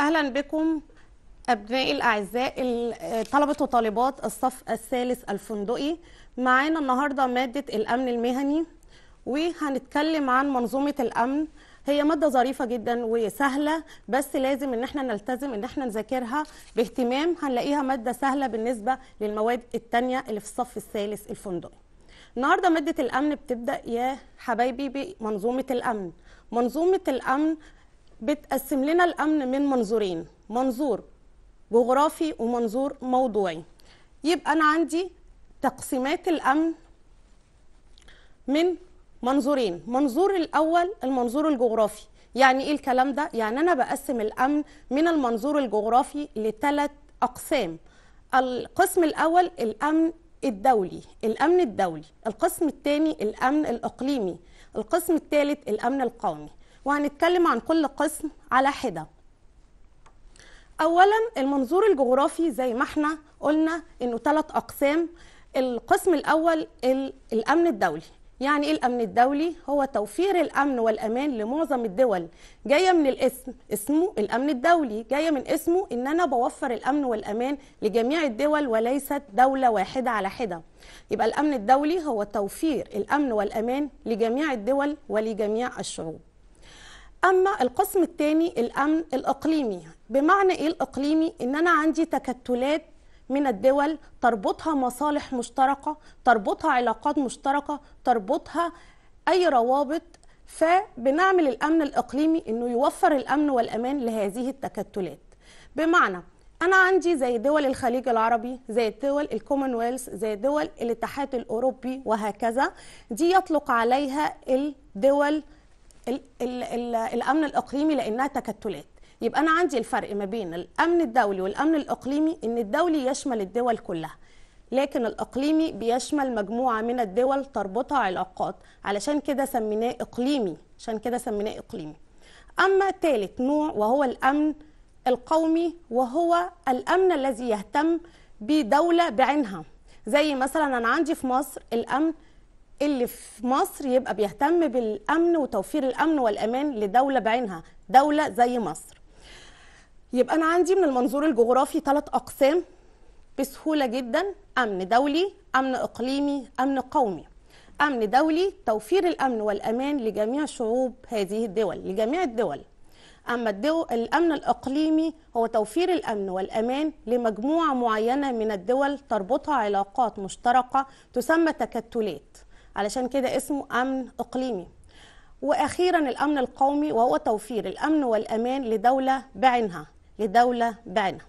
اهلا بكم ابنائي الاعزاء طلبه وطالبات الصف الثالث الفندقي معانا النهارده ماده الامن المهني وهنتكلم عن منظومه الامن هي ماده ظريفه جدا وسهله بس لازم ان احنا نلتزم ان احنا نذاكرها باهتمام هنلاقيها ماده سهله بالنسبه للمواد الثانيه اللي في الصف الثالث الفندقي النهارده ماده الامن بتبدا يا حبايبي بمنظومه الامن منظومه الامن بتقسم لنا الامن من منظورين منظور جغرافي ومنظور موضوعي يبقى انا عندي تقسيمات الامن من منظورين منظور الاول المنظور الجغرافي يعني ايه الكلام ده يعني انا بقسم الامن من المنظور الجغرافي لثلاث اقسام القسم الاول الامن الدولي الامن الدولي القسم الثاني الامن الاقليمي القسم الثالث الامن القومي وهنتكلم عن كل قسم على حدة أولا المنظور الجغرافي زي ما احنا قلنا انه ثلاث أقسام القسم الأول الأمن الدولي يعني ايه الامن الدولي هو توفير الامن والامان لمعظم الدول جايه من الاسم اسمه الامن الدولي جايه من اسمه ان انا بوفر الامن والامان لجميع الدول وليست دوله واحده على حده يبقى الامن الدولي هو توفير الامن والامان لجميع الدول ولجميع الشعوب اما القسم الثاني الامن الاقليمي بمعنى ايه الاقليمي ان انا عندي تكتلات من الدول تربطها مصالح مشتركه تربطها علاقات مشتركه تربطها اي روابط فبنعمل الامن الاقليمي انه يوفر الامن والامان لهذه التكتلات بمعنى انا عندي زي دول الخليج العربي زي دول الكومنولث زي دول الاتحاد الاوروبي وهكذا دي يطلق عليها الدول ال ال ال الامن الاقليمي لانها تكتلات يبقى انا عندي الفرق ما بين الامن الدولي والامن الاقليمي ان الدولي يشمل الدول كلها لكن الاقليمي بيشمل مجموعه من الدول تربطها علاقات علشان كده سميناه اقليمي عشان كده سميناه اقليمي اما ثالث نوع وهو الامن القومي وهو الامن الذي يهتم بدوله بعينها زي مثلا انا عندي في مصر الامن اللي في مصر يبقى بيهتم بالامن وتوفير الامن والامان لدوله بعينها دوله زي مصر يبقى انا عندي من المنظور الجغرافي ثلاث اقسام بسهوله جدا امن دولي امن اقليمي امن قومي امن دولي توفير الامن والامان لجميع شعوب هذه الدول لجميع الدول اما الدول الامن الاقليمي هو توفير الامن والامان لمجموعه معينه من الدول تربطها علاقات مشتركه تسمى تكتلات علشان كده اسمه امن اقليمي واخيرا الامن القومي وهو توفير الامن والامان لدوله بعينها لدوله بعينها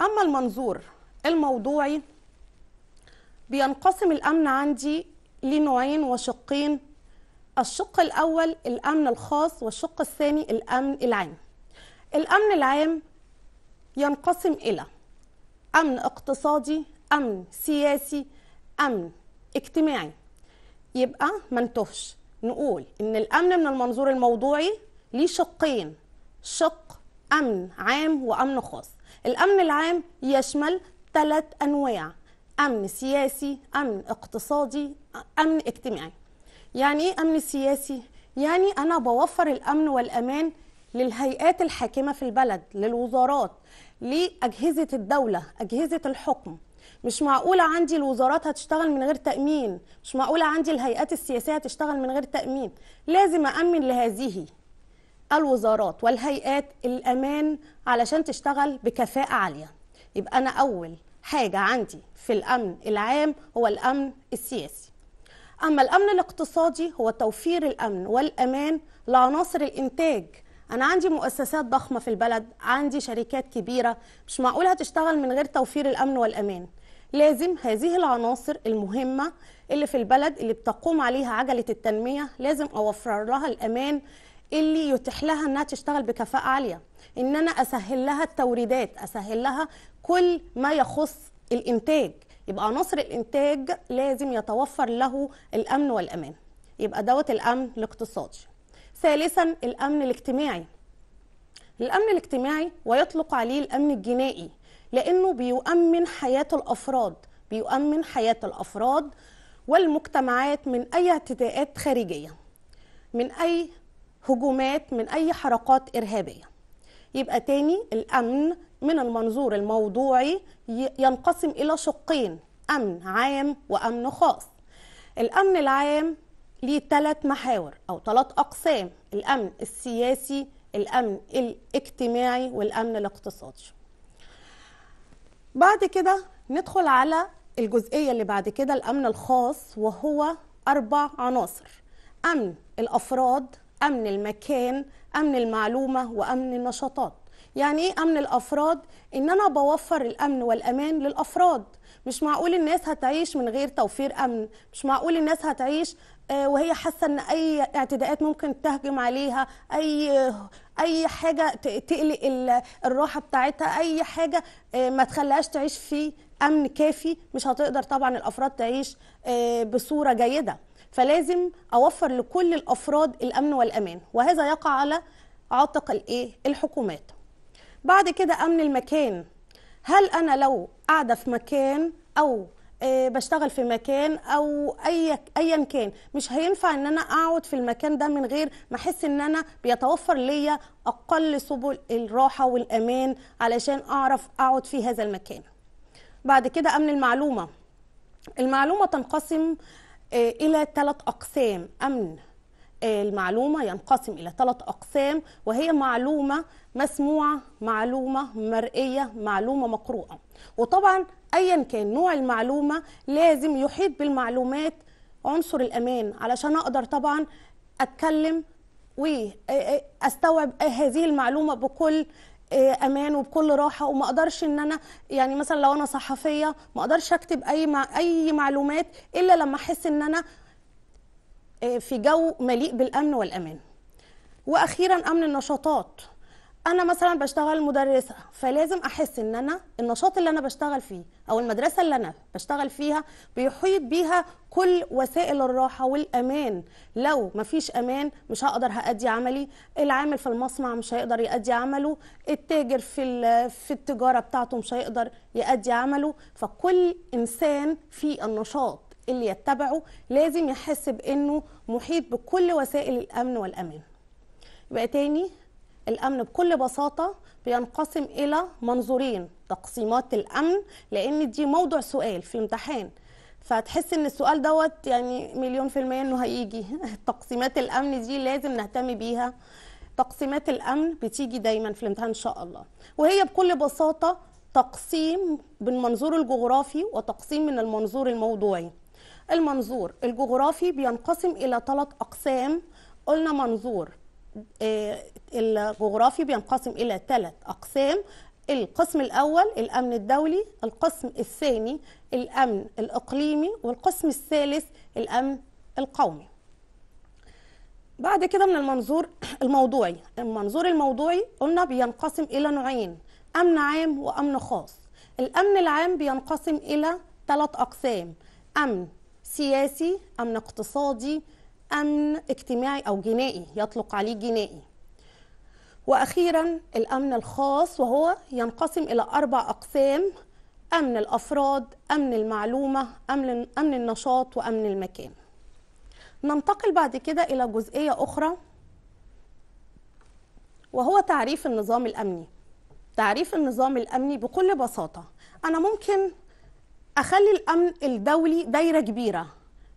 اما المنظور الموضوعي بينقسم الامن عندي لنوعين وشقين الشق الاول الامن الخاص والشق الثاني الامن العام الامن العام ينقسم الى امن اقتصادي امن سياسي امن اجتماعي يبقى ما انتهش نقول ان الامن من المنظور الموضوعي ليه شقين شق امن عام وامن خاص الامن العام يشمل ثلاث انواع امن سياسي امن اقتصادي امن اجتماعي يعني ايه امن سياسي يعني انا بوفر الامن والامان للهيئات الحاكمه في البلد للوزارات لاجهزه الدوله اجهزه الحكم مش معقوله عندي الوزارات هتشتغل من غير تامين مش معقوله عندي الهيئات السياسيه هتشتغل من غير تامين لازم أأمن لهذه الوزارات والهيئات الأمان علشان تشتغل بكفاءة عالية يبقى أنا أول حاجة عندي في الأمن العام هو الأمن السياسي أما الأمن الاقتصادي هو توفير الأمن والأمان لعناصر الإنتاج أنا عندي مؤسسات ضخمة في البلد عندي شركات كبيرة مش معقولة هتشتغل من غير توفير الأمن والأمان لازم هذه العناصر المهمة اللي في البلد اللي بتقوم عليها عجلة التنمية لازم أوفر لها الأمان اللي يتيح لها انها تشتغل بكفاءه عاليه ان انا اسهل لها التوريدات اسهل لها كل ما يخص الانتاج يبقى عناصر الانتاج لازم يتوفر له الامن والامان يبقى دوت الامن الاقتصادي ثالثا الامن الاجتماعي الامن الاجتماعي ويطلق عليه الامن الجنائي لانه بيؤمن حياه الافراد بيؤمن حياه الافراد والمجتمعات من اي اعتداءات خارجيه من اي هجومات من اي حركات ارهابيه يبقى تاني الامن من المنظور الموضوعي ينقسم الى شقين امن عام وامن خاص الامن العام ليه ثلاث محاور او ثلاث اقسام الامن السياسي الامن الاجتماعي والامن الاقتصادي بعد كده ندخل على الجزئية اللي بعد كده الأمن الخاص وهو أربع عناصر أمن الأفراد أمن المكان أمن المعلومة وأمن النشاطات يعني إيه أمن الأفراد؟ إن أنا بوفر الأمن والأمان للأفراد مش معقول الناس هتعيش من غير توفير أمن مش معقول الناس هتعيش آه، وهي حاسه ان اي اعتداءات ممكن تهجم عليها اي اي حاجه تقلق الراحه بتاعتها اي حاجه آه، ما تخليهاش تعيش في امن كافي مش هتقدر طبعا الافراد تعيش آه، بصوره جيده فلازم اوفر لكل الافراد الامن والامان وهذا يقع على عاتق الايه الحكومات بعد كده امن المكان هل انا لو قاعده في مكان او آه، بشتغل في مكان او اي ايا كان مش هينفع ان انا اقعد في المكان ده من غير ما احس ان انا بيتوفر ليا اقل سبل الراحه والامان علشان اعرف اقعد في هذا المكان بعد كده امن المعلومه المعلومه تنقسم آه، الى ثلاث اقسام امن المعلومة ينقسم إلى ثلاث أقسام وهي معلومة مسموعة معلومة مرئية معلومة مقروءة وطبعا أيا كان نوع المعلومة لازم يحيط بالمعلومات عنصر الأمان علشان أقدر طبعا أتكلم واستوعب هذه المعلومة بكل امان وبكل راحه وما اقدرش ان انا يعني مثلا لو انا صحفيه ما اقدرش اكتب اي اي معلومات الا لما احس ان انا آه، في جو مليء بالامن والامان واخيرا امن النشاطات انا مثلا بشتغل مدرسه فلازم احس ان انا النشاط اللي انا بشتغل فيه او المدرسه اللي انا بشتغل فيها بيحيط بيها كل وسائل الراحه والامان لو مفيش امان مش هقدر هادي عملي العامل في المصنع مش هيقدر يادي عمله التاجر في في التجاره بتاعته مش هيقدر يادي عمله فكل انسان في النشاط اللي يتبعه لازم يحس بانه محيط بكل وسائل الامن والامان يبقى تاني الامن بكل بساطه بينقسم الى منظورين تقسيمات الامن لان دي موضوع سؤال في امتحان فتحس ان السؤال دوت يعني مليون في المية انه هيجي تقسيمات الامن دي لازم نهتم بيها تقسيمات الامن بتيجي دايما في الامتحان ان شاء الله وهي بكل بساطة تقسيم بالمنظور الجغرافي وتقسيم من المنظور الموضوعي المنظور الجغرافي بينقسم إلى ثلاث أقسام قلنا منظور آه، الجغرافي بينقسم إلى ثلاث أقسام القسم الأول الأمن الدولي القسم الثاني الأمن الإقليمي والقسم الثالث الأمن القومي بعد كده من المنظور الموضوعي المنظور الموضوعي قلنا بينقسم إلى نوعين أمن عام وأمن خاص الأمن العام بينقسم إلى ثلاث أقسام أمن سياسي أمن اقتصادي أمن اجتماعي أو جنائي يطلق عليه جنائي وأخيرا الأمن الخاص وهو ينقسم إلى أربع أقسام أمن الأفراد أمن المعلومة أمن, أمن النشاط وأمن المكان ننتقل بعد كده إلى جزئية أخرى وهو تعريف النظام الأمني تعريف النظام الأمني بكل بساطة أنا ممكن اخلي الامن الدولي دايره كبيره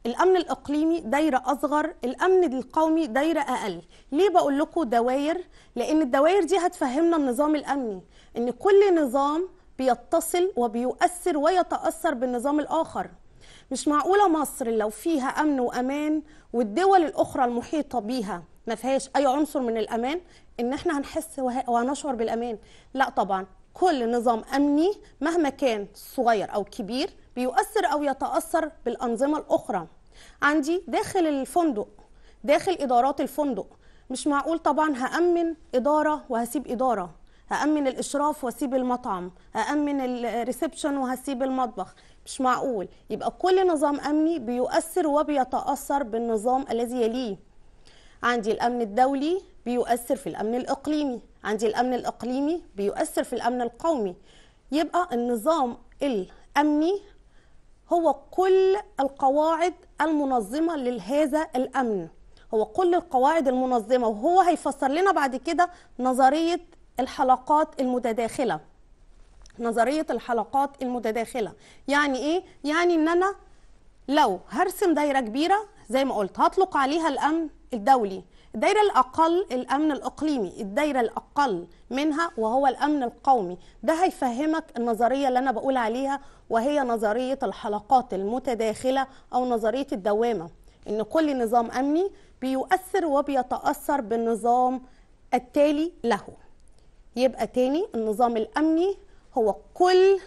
الامن الاقليمي دايره اصغر الامن القومي دايره اقل ليه بقول لكم دواير لان الدواير دي هتفهمنا النظام الامني ان كل نظام بيتصل وبيؤثر ويتاثر بالنظام الاخر مش معقوله مصر لو فيها امن وامان والدول الاخرى المحيطه بيها ما فيهاش اي عنصر من الامان ان احنا هنحس وهنشعر بالامان لا طبعا كل نظام امني مهما كان صغير او كبير بيؤثر او يتاثر بالانظمه الاخرى عندي داخل الفندق داخل ادارات الفندق مش معقول طبعا هامن اداره وهسيب اداره هامن الاشراف واسيب المطعم هامن الريسبشن وهسيب المطبخ مش معقول يبقى كل نظام امني بيؤثر وبيتاثر بالنظام الذي يليه عندي الامن الدولي بيؤثر في الامن الاقليمي عندي الامن الاقليمي بيؤثر في الامن القومي يبقى النظام الامني هو كل القواعد المنظمه لهذا الامن هو كل القواعد المنظمه وهو هيفسر لنا بعد كده نظريه الحلقات المتداخله نظريه الحلقات المتداخله يعني ايه يعني ان انا لو هرسم دايره كبيره زي ما قلت هطلق عليها الامن الدولي الدايرة الأقل الأمن الإقليمي الدايرة الأقل منها وهو الأمن القومي ده هيفهمك النظرية اللي أنا بقول عليها وهي نظرية الحلقات المتداخلة أو نظرية الدوامة إن كل نظام أمني بيؤثر وبيتأثر بالنظام التالي له يبقى تاني النظام الأمني هو كل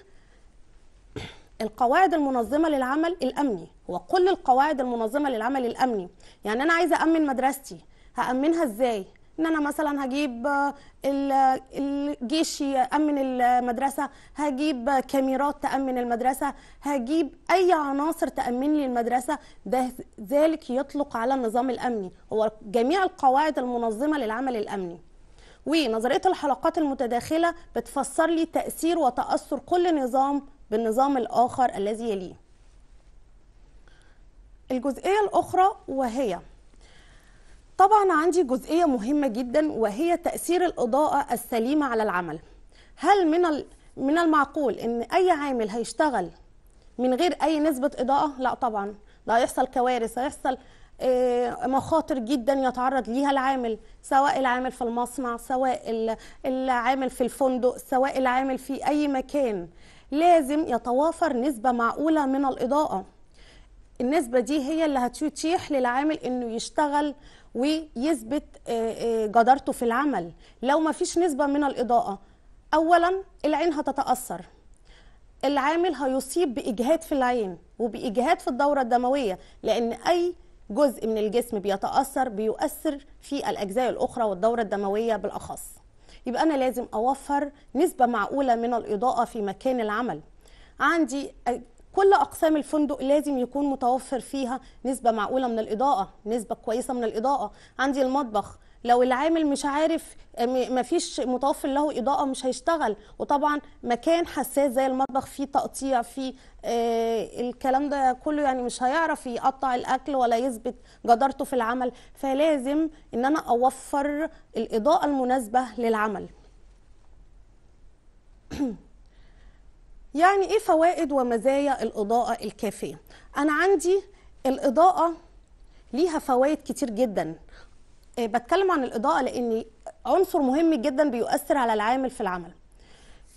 القواعد المنظمة للعمل الأمني هو كل القواعد المنظمه للعمل الامني يعني انا عايزه امن مدرستي هامنها ازاي ان انا مثلا هجيب آه، الجيش يامن المدرسه هجيب آه، كاميرات تامن المدرسه هجيب اي عناصر تامن لي المدرسه ده ذلك يطلق على النظام الامني هو جميع القواعد المنظمه للعمل الامني ونظريه الحلقات المتداخله بتفسر لي تاثير وتاثر كل نظام بالنظام الاخر الذي يليه الجزئية الأخرى وهي طبعا عندي جزئية مهمة جدا وهي تأثير الإضاءة السليمة على العمل هل من من المعقول ان اي عامل هيشتغل من غير اي نسبة اضاءة لا طبعا ده هيحصل كوارث هيحصل آه، مخاطر جدا يتعرض ليها العامل سواء العامل في المصنع سواء العامل في الفندق سواء العامل في اي مكان لازم يتوافر نسبة معقولة من الاضاءة النسبه دي هي اللي هتتيح للعامل انه يشتغل ويثبت آه، آه، جدارته في العمل لو ما فيش نسبه من الاضاءه اولا العين هتتاثر العامل هيصيب باجهاد في العين وباجهاد في الدوره الدمويه لان اي جزء من الجسم بيتاثر بيؤثر في الاجزاء الاخرى والدوره الدمويه بالاخص يبقى انا لازم اوفر نسبه معقوله من الاضاءه في مكان العمل عندي كل اقسام الفندق لازم يكون متوفر فيها نسبه معقوله من الاضاءه نسبه كويسه من الاضاءه عندي المطبخ لو العامل مش عارف آه، مفيش متوفر له اضاءه مش هيشتغل وطبعا مكان حساس زي المطبخ فيه تقطيع فيه آه الكلام ده كله يعني مش هيعرف يقطع الاكل ولا يثبت جدارته في العمل فلازم ان انا اوفر الاضاءه المناسبه للعمل يعني ايه فوائد ومزايا الاضاءه الكافيه انا عندي الاضاءه ليها فوائد كتير جدا آه، بتكلم عن الاضاءه لان عنصر مهم جدا بيؤثر على العامل في العمل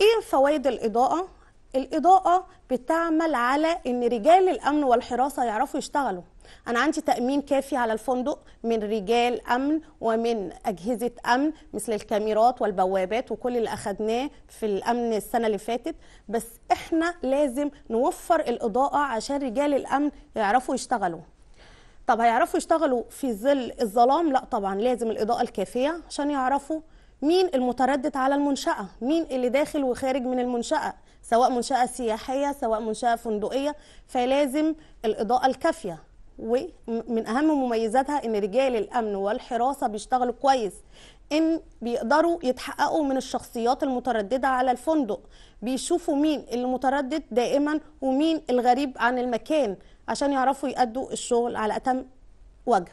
ايه فوائد الاضاءه الاضاءه بتعمل على ان رجال الامن والحراسه يعرفوا يشتغلوا انا عندي تامين كافي على الفندق من رجال امن ومن اجهزه امن مثل الكاميرات والبوابات وكل اللي اخدناه في الامن السنه اللي فاتت بس احنا لازم نوفر الاضاءه عشان رجال الامن يعرفوا يشتغلوا طب هيعرفوا يشتغلوا في ظل الظلام لا طبعا لازم الاضاءه الكافيه عشان يعرفوا مين المتردد على المنشاه مين اللي داخل وخارج من المنشاه سواء منشاه سياحيه سواء منشاه فندقيه فلازم الاضاءه الكافيه ومن اهم مميزاتها ان رجال الامن والحراسه بيشتغلوا كويس ان بيقدروا يتحققوا من الشخصيات المتردده على الفندق بيشوفوا مين المتردد دائما ومين الغريب عن المكان عشان يعرفوا يأدوا الشغل على اتم وجه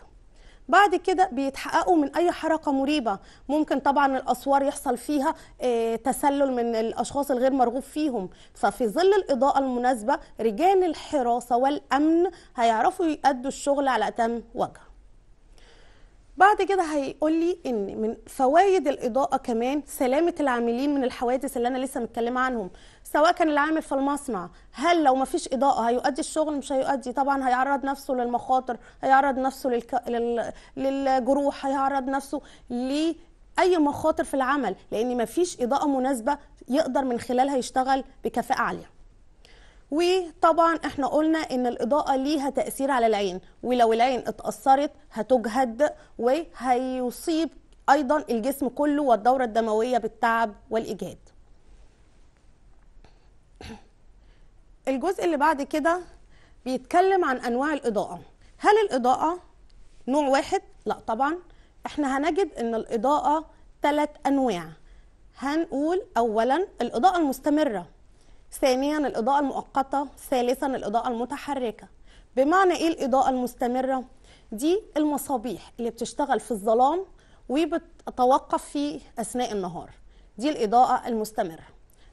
بعد كده بيتحققوا من اي حركه مريبه ممكن طبعا الاسوار يحصل فيها آه، تسلل من الاشخاص الغير مرغوب فيهم ففي ظل الاضاءه المناسبه رجال الحراسه والامن هيعرفوا يأدوا الشغل على اتم وجه بعد كده هيقول لي ان من فوائد الاضاءه كمان سلامه العاملين من الحوادث اللي انا لسه متكلمه عنهم سواء كان العامل في المصنع هل لو ما فيش اضاءه هيؤدي الشغل مش هيؤدي طبعا هيعرض نفسه للمخاطر هيعرض نفسه للك... لل... للجروح هيعرض نفسه لاي مخاطر في العمل لان ما فيش اضاءه مناسبه يقدر من خلالها يشتغل بكفاءه عاليه وطبعا احنا قلنا ان الاضاءه ليها تاثير على العين ولو العين اتاثرت هتجهد وهيصيب ايضا الجسم كله والدوره الدمويه بالتعب والاجهاد الجزء اللي بعد كده بيتكلم عن انواع الاضاءه هل الاضاءه نوع واحد لا طبعا احنا هنجد ان الاضاءه ثلاث انواع هنقول اولا الاضاءه المستمره ثانيا الإضاءة المؤقتة ثالثا الإضاءة المتحركة بمعنى إيه الإضاءة المستمرة؟ دي المصابيح اللي بتشتغل في الظلام وبتتوقف في أثناء النهار دي الإضاءة المستمرة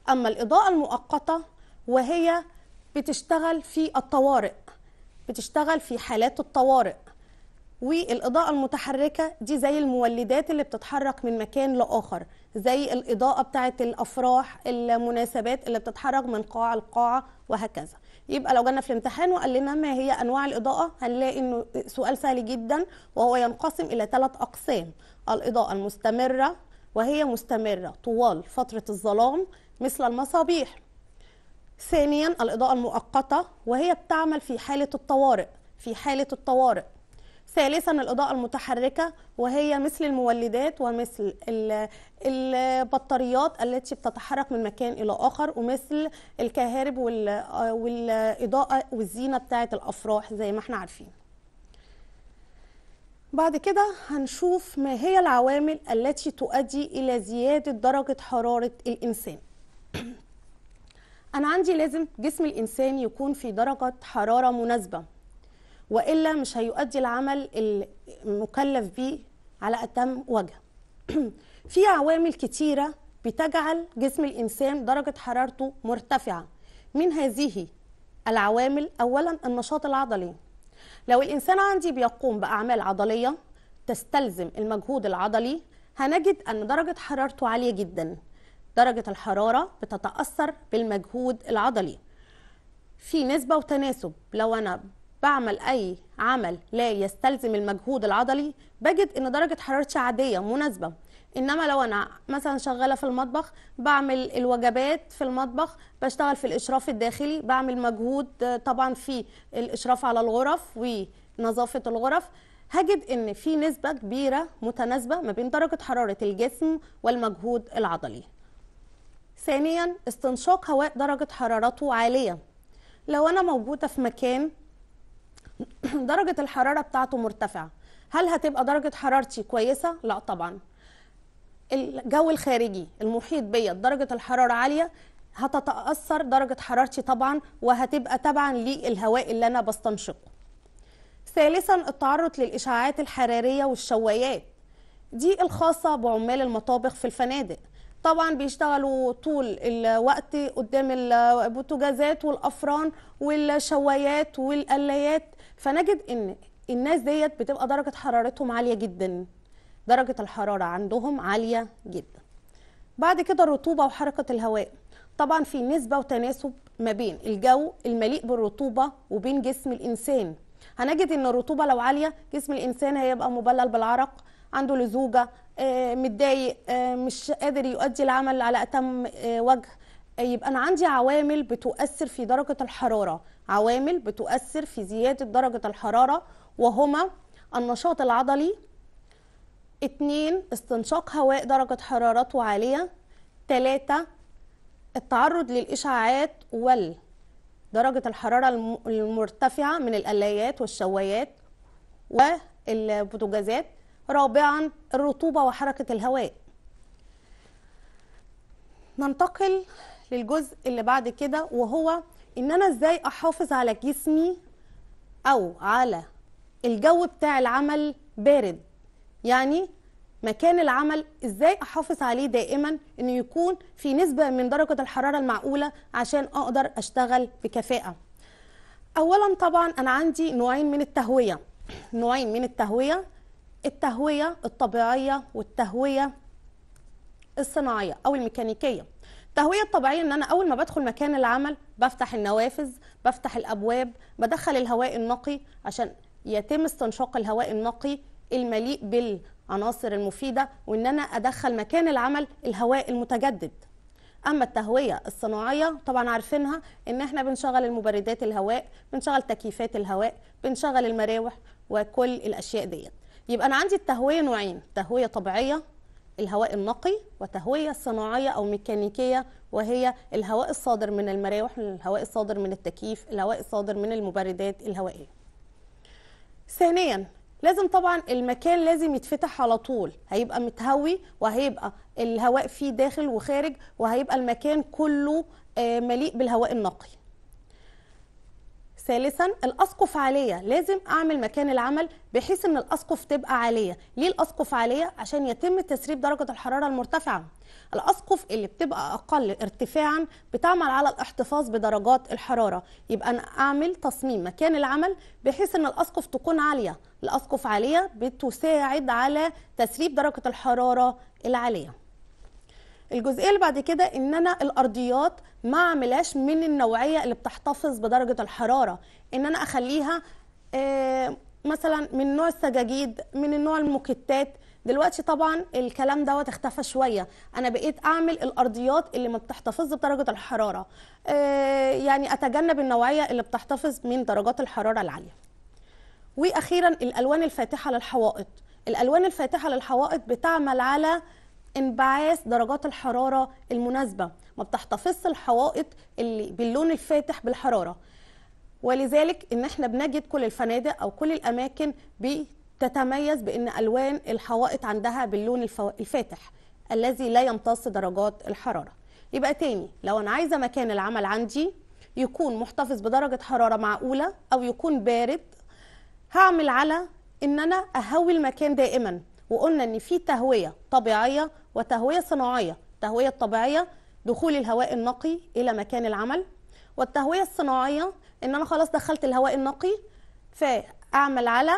أما الإضاءة المؤقتة وهي بتشتغل في الطوارئ بتشتغل في حالات الطوارئ والإضاءة المتحركة دي زي المولدات اللي بتتحرك من مكان لآخر زي الاضاءه بتاعه الافراح المناسبات اللي بتتحرك من قاعه لقاعه وهكذا يبقى لو جانا في الامتحان وقال لنا ما هي انواع الاضاءه هنلاقي انه سؤال سهل جدا وهو ينقسم الى ثلاث اقسام الاضاءه المستمره وهي مستمره طوال فتره الظلام مثل المصابيح ثانيا الاضاءه المؤقته وهي بتعمل في حاله الطوارئ في حاله الطوارئ ثالثا الإضاءة المتحركة وهي مثل المولدات ومثل البطاريات التي بتتحرك من مكان إلى آخر ومثل الكهارب والإضاءة والزينة بتاعة الأفراح زي ما احنا عارفين بعد كده هنشوف ما هي العوامل التي تؤدي إلى زيادة درجة حرارة الإنسان أنا عندي لازم جسم الإنسان يكون في درجة حرارة مناسبة والا مش هيؤدي العمل المكلف بيه على اتم وجه في عوامل كتيره بتجعل جسم الانسان درجه حرارته مرتفعه من هذه العوامل اولا النشاط العضلي لو الانسان عندي بيقوم باعمال عضليه تستلزم المجهود العضلي هنجد ان درجه حرارته عاليه جدا درجه الحراره بتتاثر بالمجهود العضلي في نسبه وتناسب لو انا بعمل اي عمل لا يستلزم المجهود العضلي بجد ان درجه حرارتي عاديه مناسبه انما لو انا مثلا شغاله في المطبخ بعمل الوجبات في المطبخ بشتغل في الاشراف الداخلي بعمل مجهود طبعا في الاشراف على الغرف ونظافه الغرف هجد ان في نسبه كبيره متناسبه ما بين درجه حراره الجسم والمجهود العضلي ثانيا استنشاق هواء درجه حرارته عاليه لو انا موجوده في مكان درجه الحراره بتاعته مرتفعه هل هتبقى درجه حرارتي كويسه لا طبعا الجو الخارجي المحيط بيا درجه الحراره عاليه هتتاثر درجه حرارتي طبعا وهتبقى تبعا للهواء اللي انا بستنشقه ثالثا التعرض للاشعاعات الحراريه والشوايات دي الخاصه بعمال المطابخ في الفنادق طبعا بيشتغلوا طول الوقت قدام البوتجازات والافران والشوايات والقلايات فنجد ان الناس ديت بتبقى درجه حرارتهم عاليه جدا درجه الحراره عندهم عاليه جدا بعد كده الرطوبه وحركه الهواء طبعا في نسبه وتناسب ما بين الجو المليء بالرطوبه وبين جسم الانسان هنجد ان الرطوبه لو عاليه جسم الانسان هيبقى مبلل بالعرق عنده لزوجه آه، متضايق آه، مش قادر يؤدي العمل على اتم آه، وجه يبقى انا عندي عوامل بتؤثر في درجه الحراره عوامل بتؤثر في زيادة درجة الحرارة وهما النشاط العضلي اتنين استنشاق هواء درجة حرارته عالية تلاتة التعرض للإشعاعات وال درجة الحرارة المرتفعة من القلايات والشوايات والبوتجازات رابعا الرطوبة وحركة الهواء ننتقل للجزء اللي بعد كده وهو ان انا ازاي احافظ على جسمي او على الجو بتاع العمل بارد يعني مكان العمل ازاي احافظ عليه دائما انه يكون في نسبه من درجه الحراره المعقوله عشان اقدر اشتغل بكفاءه اولا طبعا انا عندي نوعين من التهويه نوعين من التهويه التهويه الطبيعيه والتهويه الصناعيه او الميكانيكيه التهويه الطبيعيه ان انا اول ما بدخل مكان العمل بفتح النوافذ بفتح الابواب بدخل الهواء النقي عشان يتم استنشاق الهواء النقي المليء بالعناصر المفيده وان انا ادخل مكان العمل الهواء المتجدد اما التهويه الصناعيه طبعا عارفينها ان احنا بنشغل المبردات الهواء بنشغل تكييفات الهواء بنشغل المراوح وكل الاشياء ديت يبقى انا عندي التهويه نوعين تهويه طبيعيه الهواء النقي وتهوية صناعية أو ميكانيكية وهي الهواء الصادر من المراوح الهواء الصادر من التكييف الهواء الصادر من المبردات الهوائية ثانيا لازم طبعا المكان لازم يتفتح على طول هيبقى متهوي وهيبقى الهواء فيه داخل وخارج وهيبقى المكان كله آه، مليء بالهواء النقي ثالثا الاسقف عاليه لازم اعمل مكان العمل بحيث ان الاسقف تبقى عاليه ليه الاسقف عاليه عشان يتم تسريب درجه الحراره المرتفعه الاسقف اللي بتبقى اقل ارتفاعا بتعمل على الاحتفاظ بدرجات الحراره يبقى انا اعمل تصميم مكان العمل بحيث ان الاسقف تكون عاليه الاسقف عاليه بتساعد على تسريب درجه الحراره العاليه الجزئيه اللي بعد كده ان انا الارضيات ما اعملهاش من النوعيه اللي بتحتفظ بدرجه الحراره ان انا اخليها آه، مثلا من نوع السجاجيد من النوع الموكيتات دلوقتي طبعا الكلام دوت اختفى شويه انا بقيت اعمل الارضيات اللي ما بتحتفظ بدرجه الحراره آه، يعني اتجنب النوعيه اللي بتحتفظ من درجات الحراره العاليه واخيرا الالوان الفاتحه للحوائط الالوان الفاتحه للحوائط بتعمل على انبعاث درجات الحراره المناسبه ما بتحتفظش الحوائط اللي باللون الفاتح بالحراره ولذلك ان احنا بنجد كل الفنادق او كل الاماكن بتتميز بان الوان الحوائط عندها باللون الفاتح الذي لا يمتص درجات الحراره يبقى تاني لو انا عايزه مكان العمل عندي يكون محتفظ بدرجه حراره معقوله او يكون بارد هعمل على ان انا اهوي المكان دائما وقلنا ان في تهويه طبيعيه وتهوية صناعية التهوية الطبيعية دخول الهواء النقي إلى مكان العمل والتهوية الصناعية إن أنا خلاص دخلت الهواء النقي فأعمل على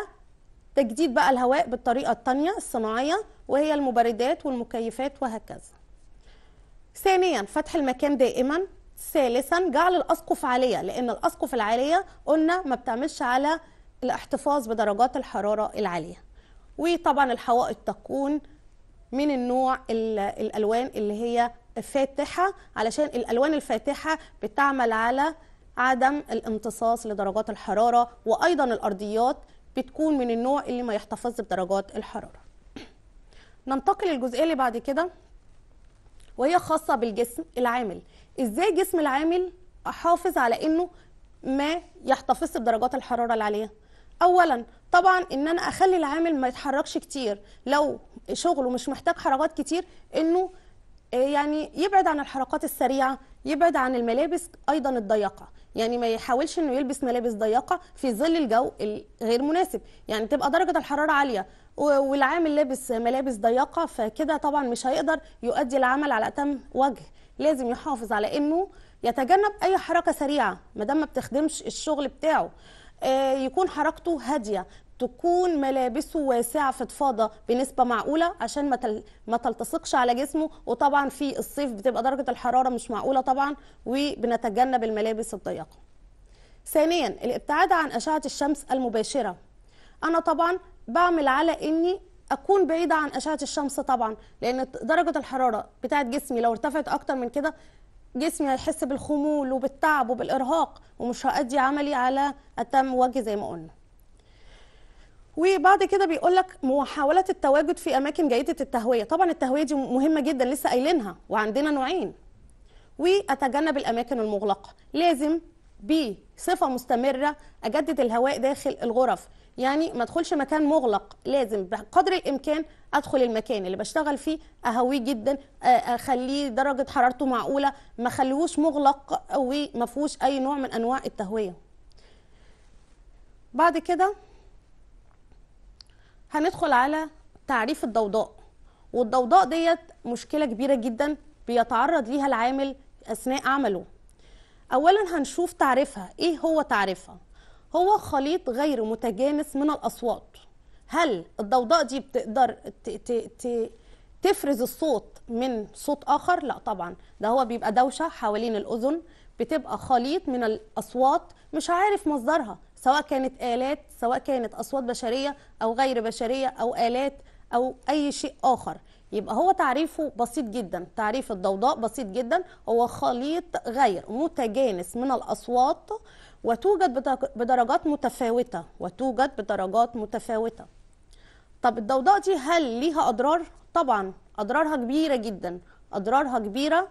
تجديد بقى الهواء بالطريقة التانية الصناعية وهي المبردات والمكيفات وهكذا ثانيا فتح المكان دائما ثالثا جعل الاسقف عاليه لان الاسقف العاليه قلنا ما بتعملش على الاحتفاظ بدرجات الحراره العاليه وطبعا الحوائط تكون من النوع الالوان اللي هي فاتحه علشان الالوان الفاتحه بتعمل على عدم الامتصاص لدرجات الحراره وايضا الارضيات بتكون من النوع اللي ما يحتفظ بدرجات الحراره ننتقل للجزئيه اللي بعد كده وهي خاصه بالجسم العامل ازاي جسم العامل احافظ على انه ما يحتفظ بدرجات الحراره العاليه اولا طبعا ان انا اخلي العامل ما يتحركش كتير لو شغله مش محتاج حركات كتير انه آه، يعني يبعد عن الحركات السريعه يبعد عن الملابس ايضا الضيقه يعني ما يحاولش انه يلبس ملابس ضيقه في ظل الجو الغير مناسب يعني تبقى درجه الحراره عاليه والعامل لابس ملابس ضيقه فكده طبعا مش هيقدر يؤدي العمل على اتم وجه لازم يحافظ على انه يتجنب اي حركه سريعه ما دام ما بتخدمش الشغل بتاعه آه، يكون حركته هاديه تكون ملابسه واسعه فضفاضه بنسبه معقوله عشان ما ما تلتصقش على جسمه وطبعا في الصيف بتبقى درجه الحراره مش معقوله طبعا وبنتجنب الملابس الضيقه. ثانيا الابتعاد عن اشعه الشمس المباشره. انا طبعا بعمل على اني اكون بعيده عن اشعه الشمس طبعا لان درجه الحراره بتاعت جسمي لو ارتفعت اكتر من كده جسمي هيحس بالخمول وبالتعب وبالارهاق ومش هادي عملي على اتم وجه زي ما قلنا وبعد كده بيقول لك محاوله التواجد في اماكن جيده التهويه طبعا التهويه دي مهمه جدا لسه قايلينها وعندنا نوعين واتجنب الاماكن المغلقه لازم بصفه مستمره اجدد الهواء داخل الغرف يعني ما ادخلش مكان مغلق لازم بقدر الامكان ادخل المكان اللي بشتغل فيه اهويه جدا اخليه درجه حرارته معقوله ما اخليهوش مغلق وما فيهوش اي نوع من انواع التهويه بعد كده هندخل على تعريف الضوضاء والضوضاء ديت مشكله كبيره جدا بيتعرض ليها العامل اثناء عمله اولا هنشوف تعريفها ايه هو تعريفها هو خليط غير متجانس من الأصوات هل الضوضاء دي بتقدر تفرز الصوت من صوت آخر؟ لا طبعا ده هو بيبقى دوشة حوالين الأذن بتبقى خليط من الأصوات مش عارف مصدرها سواء كانت آلات سواء كانت أصوات بشرية أو غير بشرية أو آلات أو أي شيء آخر يبقى هو تعريفه بسيط جدا تعريف الضوضاء بسيط جدا هو خليط غير متجانس من الأصوات وتوجد بدرجات متفاوتة وتوجد بدرجات متفاوتة طب الضوضاء دي هل ليها أضرار؟ طبعا أضرارها كبيرة جدا أضرارها كبيرة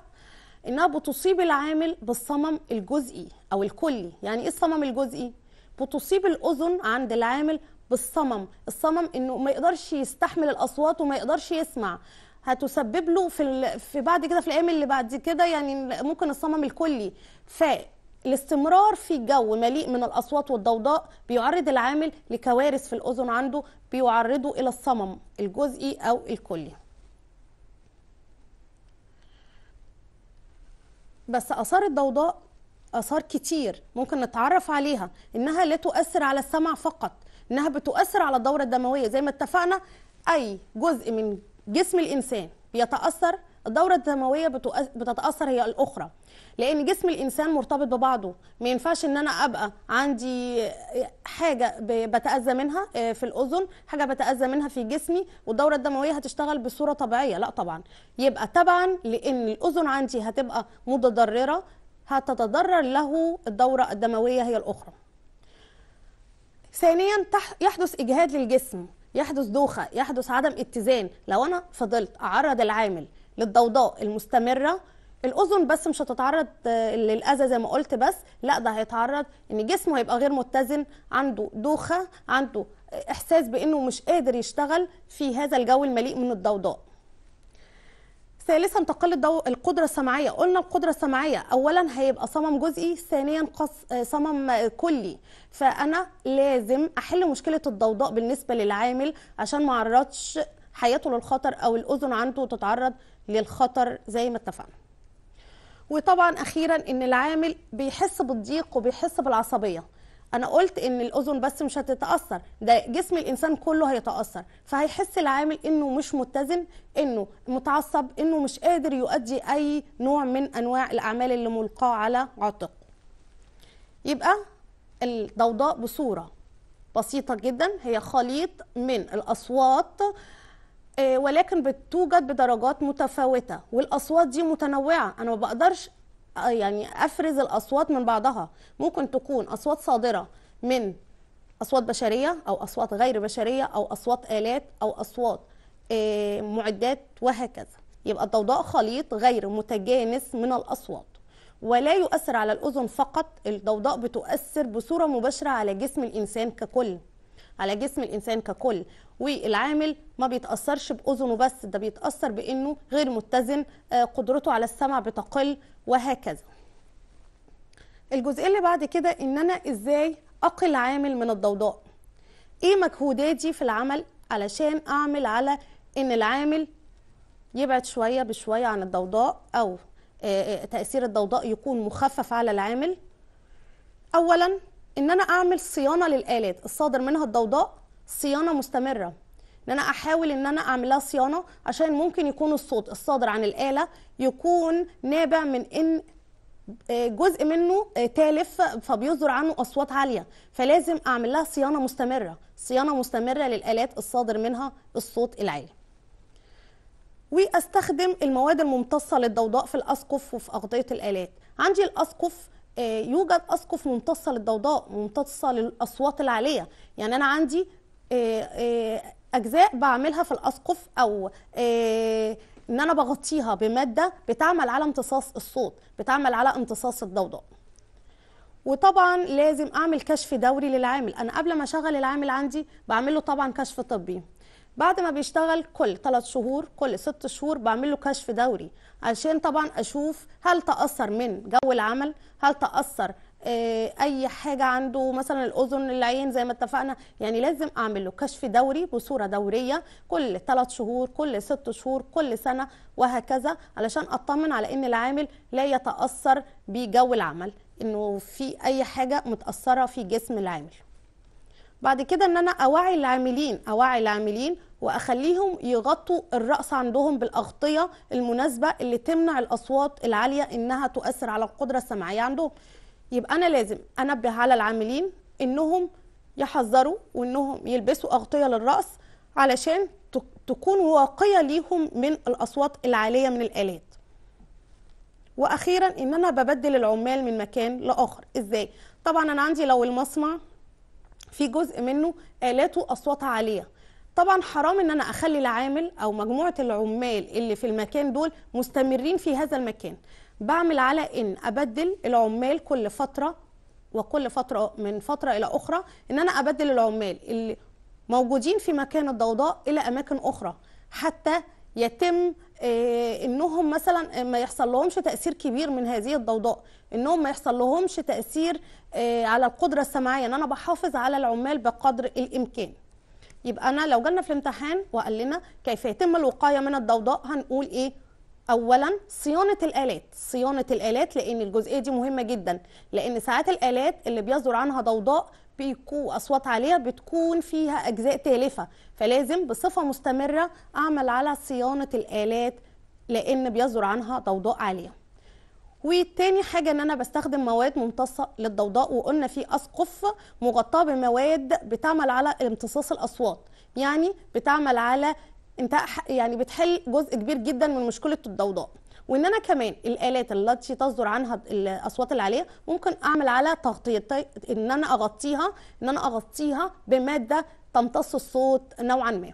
إنها بتصيب العامل بالصمم الجزئي أو الكلي يعني إيه الصمم الجزئي؟ بتصيب الأذن عند العامل بالصمم الصمم إنه ما يقدرش يستحمل الأصوات وما يقدرش يسمع هتسبب له في في بعد كده في الايام اللي بعد كده يعني ممكن الصمم الكلي الاستمرار في جو مليء من الاصوات والضوضاء بيعرض العامل لكوارث في الاذن عنده بيعرضه الى الصمم الجزئي او الكلي بس اثار الضوضاء اثار كتير ممكن نتعرف عليها انها لا تؤثر على السمع فقط انها بتؤثر على الدوره الدمويه زي ما اتفقنا اي جزء من جسم الانسان بيتاثر الدوره الدمويه بتتاثر هي الاخرى لان جسم الانسان مرتبط ببعضه ما ينفعش ان انا ابقى عندي حاجه بتاذى منها آه، في الاذن حاجه بتاذى منها في جسمي والدوره الدمويه هتشتغل بصوره طبيعيه لا طبعا يبقى طبعا لان الاذن عندي هتبقى متضرره هتتضرر له الدوره الدمويه هي الاخرى ثانيا يحدث اجهاد للجسم يحدث دوخه يحدث عدم اتزان لو انا فضلت اعرض العامل للضوضاء المستمره الاذن بس مش هتتعرض آه، للاذى زي ما قلت بس لا ده هيتعرض ان جسمه هيبقى غير متزن عنده دوخه عنده احساس بانه مش قادر يشتغل في هذا الجو المليء من الضوضاء ثالثا تقل القدره السمعيه قلنا القدره السمعيه اولا هيبقى صمم جزئي ثانيا قص آه، صمم كلي فانا لازم احل مشكله الضوضاء بالنسبه للعامل عشان ما اعرضش حياته للخطر او الاذن عنده تتعرض للخطر زي ما اتفقنا وطبعا اخيرا ان العامل بيحس بالضيق وبيحس بالعصبيه انا قلت ان الاذن بس مش هتتاثر ده جسم الانسان كله هيتاثر فهيحس العامل انه مش متزن انه متعصب انه مش قادر يؤدي اي نوع من انواع الاعمال اللي ملقاه على عاتقه يبقى الضوضاء بصوره بسيطه جدا هي خليط من الاصوات آه، ولكن بتوجد بدرجات متفاوته والاصوات دي متنوعه انا ما بقدرش آه، يعني افرز الاصوات من بعضها ممكن تكون اصوات صادره من اصوات بشريه او اصوات غير بشريه او اصوات الات او اصوات آه، معدات وهكذا يبقى الضوضاء خليط غير متجانس من الاصوات ولا يؤثر على الاذن فقط الضوضاء بتؤثر بصوره مباشره على جسم الانسان ككل على جسم الانسان ككل والعامل ما بيتاثرش باذنه بس ده بيتاثر بانه غير متزن آه، قدرته على السمع بتقل وهكذا الجزئيه اللي بعد كده ان انا ازاي اقل عامل من الضوضاء ايه مجهوداتي في العمل علشان اعمل على ان العامل يبعد شويه بشويه عن الضوضاء او آه، آه، تاثير الضوضاء يكون مخفف على العامل اولا ان انا اعمل صيانه للالات الصادر منها الضوضاء صيانه مستمره ان انا احاول ان انا اعمل لها صيانه عشان ممكن يكون الصوت الصادر عن الاله يكون نابع من ان آه، جزء منه آه، تالف فبيصدر عنه اصوات عاليه فلازم اعمل لها صيانه مستمره صيانه مستمره للالات الصادر منها الصوت العالي واستخدم المواد الممتصه للضوضاء في الاسقف وفي اغطيه الالات عندي الاسقف آه، يوجد اسقف ممتصه للضوضاء ممتصه للاصوات العاليه يعني انا عندي آه، آه، اجزاء بعملها في الاسقف او ان انا بغطيها بماده بتعمل على امتصاص الصوت بتعمل على امتصاص الضوضاء وطبعا لازم اعمل كشف دوري للعامل انا قبل ما اشغل العامل عندي بعمل له طبعا كشف طبي بعد ما بيشتغل كل ثلاث شهور كل ست شهور بعمل له كشف دوري عشان طبعا اشوف هل تاثر من جو العمل هل تاثر آه، اي حاجه عنده مثلا الاذن العين زي ما اتفقنا يعني لازم اعمل له كشف دوري بصوره دوريه كل ثلاث شهور كل ست شهور كل سنه وهكذا علشان اطمن على ان العامل لا يتاثر بجو العمل انه في اي حاجه متاثره في جسم العامل بعد كده ان انا اوعي العاملين اوعي العاملين واخليهم يغطوا الراس عندهم بالاغطيه المناسبه اللي تمنع الاصوات العاليه انها تؤثر على القدره السمعيه عندهم يبقى انا لازم انبه على العاملين انهم يحذروا وانهم يلبسوا اغطيه للراس علشان تكون واقيه ليهم من الاصوات العاليه من الالات واخيرا ان انا ببدل العمال من مكان لاخر ازاي طبعا انا عندي لو المصنع في جزء منه آلاته أصواتها عالية طبعا حرام ان انا اخلي العامل او مجموعه العمال اللي في المكان دول مستمرين في هذا المكان بعمل على ان ابدل العمال كل فتره وكل فتره من فتره الى اخرى ان انا ابدل العمال اللي موجودين في مكان الضوضاء الى اماكن اخرى حتى يتم آه، انهم مثلا ما يحصل لهمش تاثير كبير من هذه الضوضاء انهم ما يحصل لهمش تاثير آه، على القدره السمعيه ان انا بحافظ على العمال بقدر الامكان يبقى انا لو جالنا في الامتحان وقال لنا كيف يتم الوقايه من الضوضاء هنقول ايه اولا صيانه الالات صيانه الالات لان الجزئيه دي مهمه جدا لان ساعات الالات اللي بيصدر عنها ضوضاء بيكون اصوات عاليه بتكون فيها اجزاء تالفه فلازم بصفه مستمره اعمل على صيانه الالات لان بيصدر عنها ضوضاء عاليه وتاني حاجه ان انا بستخدم مواد ممتصه للضوضاء وقلنا في اسقف مغطاه بمواد بتعمل على امتصاص الاصوات يعني بتعمل على انت يعني بتحل جزء كبير جدا من مشكله الضوضاء وان انا كمان الالات التي تصدر عنها الاصوات العاليه ممكن اعمل على تغطيه ان انا اغطيها ان انا اغطيها بماده تمتص الصوت نوعا ما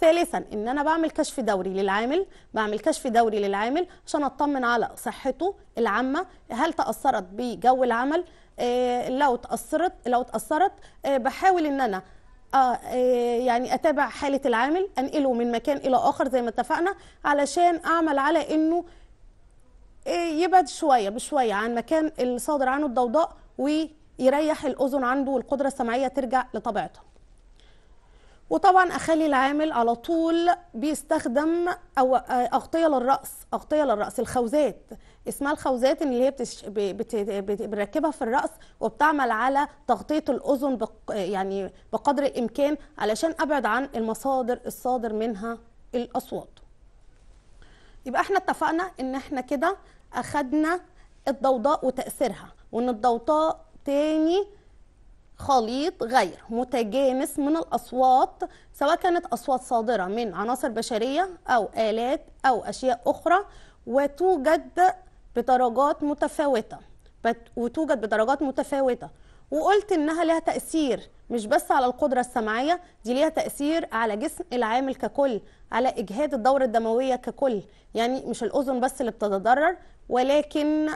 ثالثا ان انا بعمل كشف دوري للعامل بعمل كشف دوري للعامل عشان اطمن على صحته العامه هل تاثرت بجو العمل آه، لو تاثرت لو تاثرت آه، بحاول ان انا آه،, آه يعني اتابع حاله العامل انقله من مكان الى اخر زي ما اتفقنا علشان اعمل على انه يبعد شويه بشويه عن مكان الصادر عنه الضوضاء ويريح الاذن عنده والقدره السمعيه ترجع لطبيعتها وطبعا اخلي العامل على طول بيستخدم أو اغطيه للراس اغطيه للراس الخوذات اسمها الخوذات اللي هي بتش... بت... بت... بنركبها في الراس وبتعمل على تغطيه الاذن ب... يعني بقدر الامكان علشان ابعد عن المصادر الصادر منها الاصوات يبقى احنا اتفقنا ان احنا كده اخدنا الضوضاء وتاثيرها وان الضوضاء تاني خليط غير متجانس من الأصوات سواء كانت أصوات صادرة من عناصر بشرية أو آلات أو أشياء أخرى وتوجد بدرجات متفاوتة وتوجد بدرجات متفاوتة وقلت إنها لها تأثير مش بس على القدرة السمعية دي ليها تأثير على جسم العامل ككل على إجهاد الدورة الدموية ككل يعني مش الأذن بس اللي بتتضرر ولكن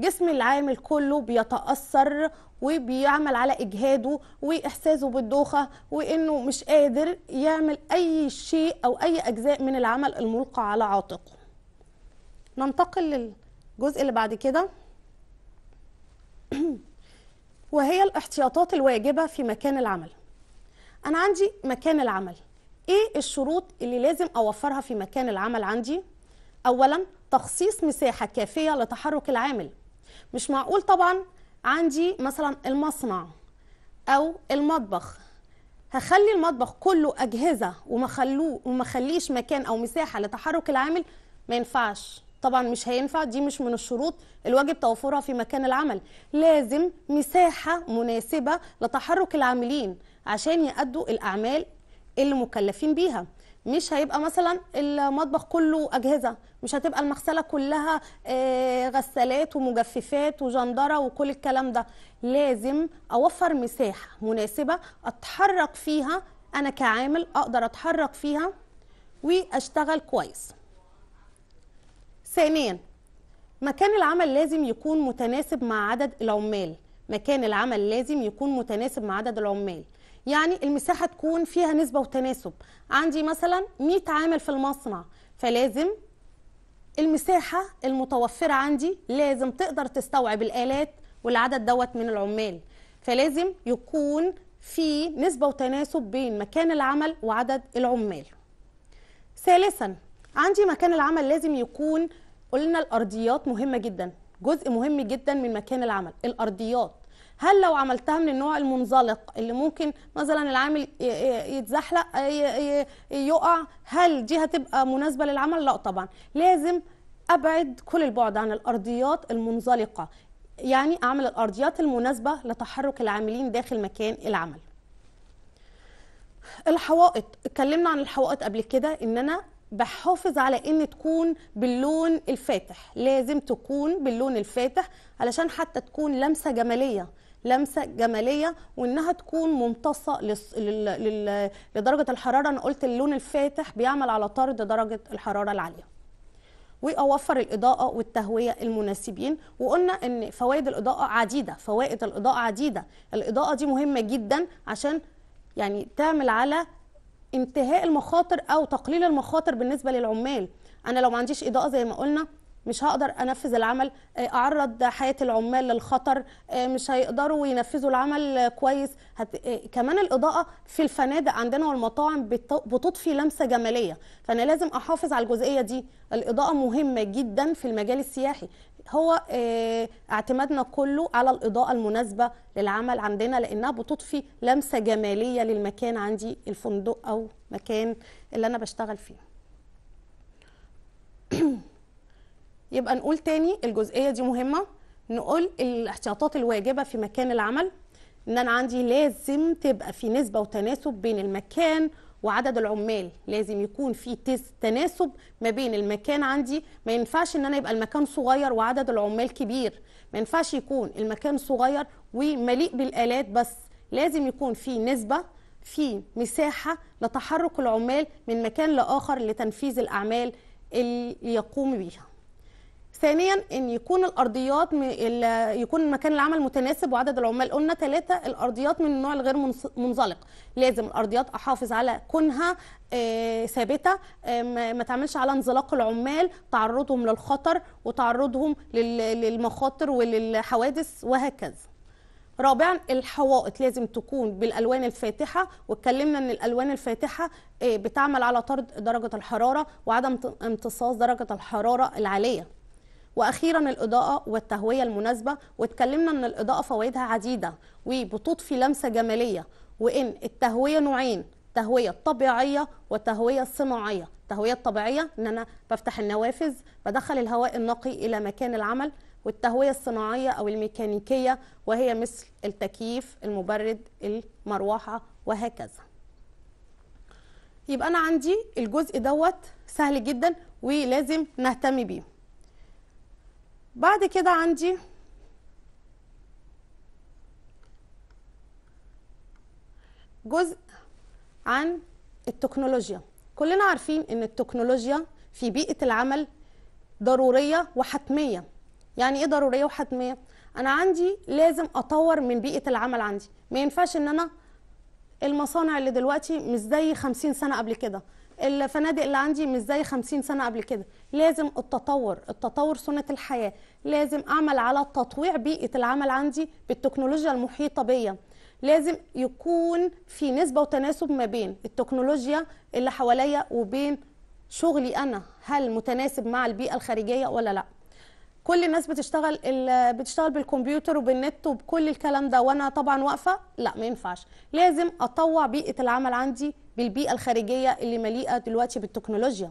جسم العامل كله بيتأثر وبيعمل على اجهاده واحساسه بالدوخه وانه مش قادر يعمل اي شيء او اي اجزاء من العمل الملقى على عاتقه ننتقل للجزء اللي بعد كده وهي الاحتياطات الواجبه في مكان العمل انا عندي مكان العمل ايه الشروط اللي لازم اوفرها في مكان العمل عندي اولا تخصيص مساحه كافيه لتحرك العامل مش معقول طبعا عندي مثلا المصنع او المطبخ هخلي المطبخ كله اجهزه وما ومخليش وما خليش مكان او مساحه لتحرك العامل ما ينفعش طبعا مش هينفع دي مش من الشروط الواجب توفرها في مكان العمل لازم مساحه مناسبه لتحرك العاملين عشان يأدوا الاعمال اللي مكلفين بيها مش هيبقى مثلا المطبخ كله اجهزه مش هتبقى المغسله كلها آه، غسالات ومجففات وجندره وكل الكلام ده لازم اوفر مساحه مناسبه اتحرك فيها انا كعامل اقدر اتحرك فيها واشتغل كويس ثانيا مكان العمل لازم يكون متناسب مع عدد العمال مكان العمل لازم يكون متناسب مع عدد العمال يعني المساحه تكون فيها نسبه وتناسب عندي مثلا 100 عامل في المصنع فلازم المساحه المتوفره عندي لازم تقدر تستوعب الالات والعدد دوت من العمال فلازم يكون في نسبه وتناسب بين مكان العمل وعدد العمال ثالثا عندي مكان العمل لازم يكون قلنا الارضيات مهمه جدا جزء مهم جدا من مكان العمل الارضيات هل لو عملتها من النوع المنزلق اللي ممكن مثلا العامل يتزحلق يقع هل دي هتبقى مناسبه للعمل لا طبعا لازم ابعد كل البعد عن الارضيات المنزلقه يعني اعمل الارضيات المناسبه لتحرك العاملين داخل مكان العمل الحوائط اتكلمنا عن الحوائط قبل كده ان انا بحافظ على ان تكون باللون الفاتح لازم تكون باللون الفاتح علشان حتى تكون لمسه جماليه لمسه جماليه وانها تكون ممتصه لدرجه الحراره انا قلت اللون الفاتح بيعمل على طرد درجه الحراره العاليه واوفر الاضاءه والتهويه المناسبين وقلنا ان فوائد الاضاءه عديده فوائد الاضاءه عديده الاضاءه دي مهمه جدا عشان يعني تعمل على انتهاء المخاطر او تقليل المخاطر بالنسبه للعمال انا لو ما عنديش اضاءه زي ما قلنا مش هقدر انفذ العمل آه، اعرض حياه العمال للخطر آه، مش هيقدروا ينفذوا العمل كويس هت... آه، كمان الاضاءه في الفنادق عندنا والمطاعم بتضفي لمسه جماليه فانا لازم احافظ على الجزئيه دي الاضاءه مهمه جدا في المجال السياحي هو اعتمادنا كله على الاضاءه المناسبه للعمل عندنا لانها بتضفي لمسه جماليه للمكان عندي الفندق او مكان اللي انا بشتغل فيه يبقى نقول تاني الجزئيه دي مهمه نقول الاحتياطات الواجبه في مكان العمل ان انا عندي لازم تبقى في نسبه وتناسب بين المكان وعدد العمال لازم يكون في تناسب ما بين المكان عندي ما ينفعش ان انا يبقى المكان صغير وعدد العمال كبير ما ينفعش يكون المكان صغير ومليء بالالات بس لازم يكون في نسبه في مساحه لتحرك العمال من مكان لاخر لتنفيذ الاعمال اللي يقوم بيها ثانيا ان يكون الارضيات يكون مكان العمل متناسب وعدد العمال قلنا ثلاثه الارضيات من النوع الغير منزلق لازم الارضيات احافظ على كونها آه، ثابته آه، ما تعملش على انزلاق العمال تعرضهم للخطر وتعرضهم للمخاطر وللحوادث وهكذا رابعا الحوائط لازم تكون بالالوان الفاتحه واتكلمنا ان الالوان الفاتحه آه، بتعمل على طرد درجه الحراره وعدم امتصاص درجه الحراره العاليه واخيرا الاضاءه والتهويه المناسبه واتكلمنا ان الاضاءه فوائدها عديده وبتضفي لمسه جماليه وان التهويه نوعين تهويه طبيعيه وتهويه صناعيه التهويه الطبيعيه ان انا بفتح النوافذ بدخل الهواء النقي الى مكان العمل والتهويه الصناعيه او الميكانيكيه وهي مثل التكييف المبرد المروحه وهكذا يبقى انا عندي الجزء دوت سهل جدا ولازم نهتم بيه بعد كده عندي جزء عن التكنولوجيا كلنا عارفين ان التكنولوجيا في بيئه العمل ضروريه وحتميه يعني ايه ضروريه وحتميه انا عندي لازم اطور من بيئه العمل عندي ما ينفعش ان انا المصانع اللي دلوقتي مش زي خمسين سنه قبل كده الفنادق اللي عندي مش زي 50 سنه قبل كده لازم التطور التطور سنه الحياه لازم اعمل على تطويع بيئه العمل عندي بالتكنولوجيا المحيطه بيا لازم يكون في نسبه وتناسب ما بين التكنولوجيا اللي حواليا وبين شغلي انا هل متناسب مع البيئه الخارجيه ولا لا كل الناس بتشتغل بتشتغل بالكمبيوتر وبالنت وبكل الكلام ده وانا طبعا واقفه لا ما ينفعش لازم اطوع بيئه العمل عندي بالبيئه الخارجيه اللي مليئه دلوقتي بالتكنولوجيا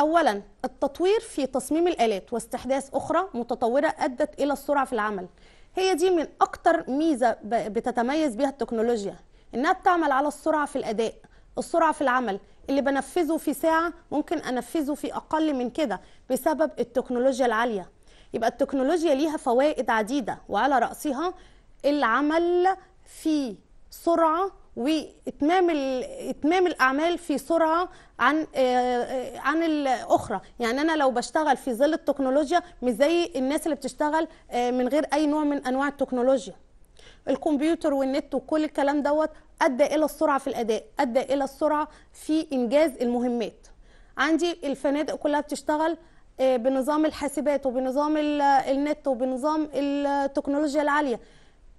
اولا التطوير في تصميم الالات واستحداث اخرى متطوره ادت الى السرعه في العمل هي دي من اكتر ميزه بتتميز بها التكنولوجيا انها بتعمل على السرعه في الاداء السرعه في العمل اللي بنفذه في ساعه ممكن انفذه في اقل من كده بسبب التكنولوجيا العاليه يبقى التكنولوجيا ليها فوائد عديده وعلى راسها العمل في سرعه واتمام اتمام الاعمال في سرعه عن آه، آه، عن الاخرى يعني انا لو بشتغل في ظل التكنولوجيا مش زي الناس اللي بتشتغل آه، من غير اي نوع من انواع التكنولوجيا الكمبيوتر والنت وكل الكلام دوت ادى الى السرعه في الاداء ادى الى السرعه في انجاز المهمات عندي الفنادق كلها بتشتغل آه، بنظام الحاسبات وبنظام النت وبنظام التكنولوجيا العاليه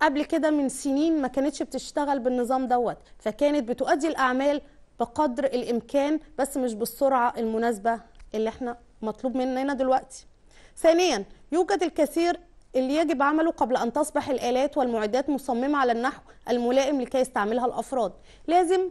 قبل كده من سنين ما كانتش بتشتغل بالنظام دوت فكانت بتؤدي الاعمال بقدر الامكان بس مش بالسرعه المناسبه اللي احنا مطلوب مننا دلوقتي ثانيا يوجد الكثير اللي يجب عمله قبل أن تصبح الآلات والمعدات مصممة على النحو الملائم لكي يستعملها الأفراد لازم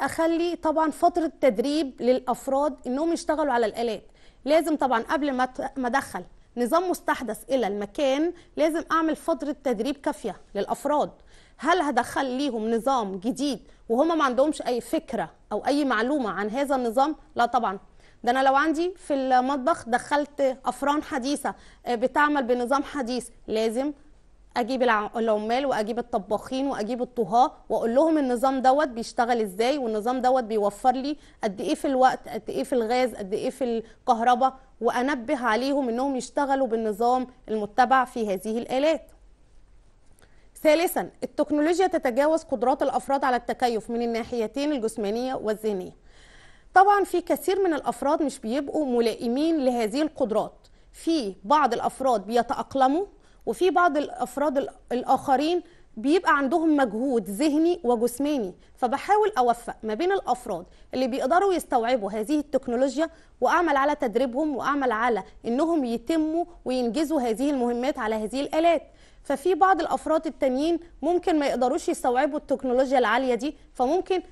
أخلي طبعا فترة تدريب للأفراد إنهم يشتغلوا على الآلات لازم طبعا قبل ما أدخل نظام مستحدث إلى المكان لازم أعمل فترة تدريب كافية للأفراد هل هدخل ليهم نظام جديد وهم ما عندهمش أي فكرة أو أي معلومة عن هذا النظام؟ لا طبعا ده انا لو عندي في المطبخ دخلت افران حديثه آه، بتعمل بنظام حديث لازم اجيب العمال واجيب الطباخين واجيب الطهاه واقول لهم النظام دوت بيشتغل ازاي والنظام دوت بيوفر لي قد ايه في الوقت قد ايه في الغاز قد ايه في الكهرباء وانبه عليهم انهم يشتغلوا بالنظام المتبع في هذه الالات ثالثا التكنولوجيا تتجاوز قدرات الافراد على التكيف من الناحيتين الجسمانيه والذهنيه طبعا في كثير من الافراد مش بيبقوا ملائمين لهذه القدرات في بعض الافراد بيتاقلموا وفي بعض الافراد الاخرين بيبقى عندهم مجهود ذهني وجسماني فبحاول اوفق ما بين الافراد اللي بيقدروا يستوعبوا هذه التكنولوجيا واعمل على تدريبهم واعمل على انهم يتموا وينجزوا هذه المهمات على هذه الالات ففي بعض الافراد التانيين ممكن ما يقدروش يستوعبوا التكنولوجيا العاليه دي فممكن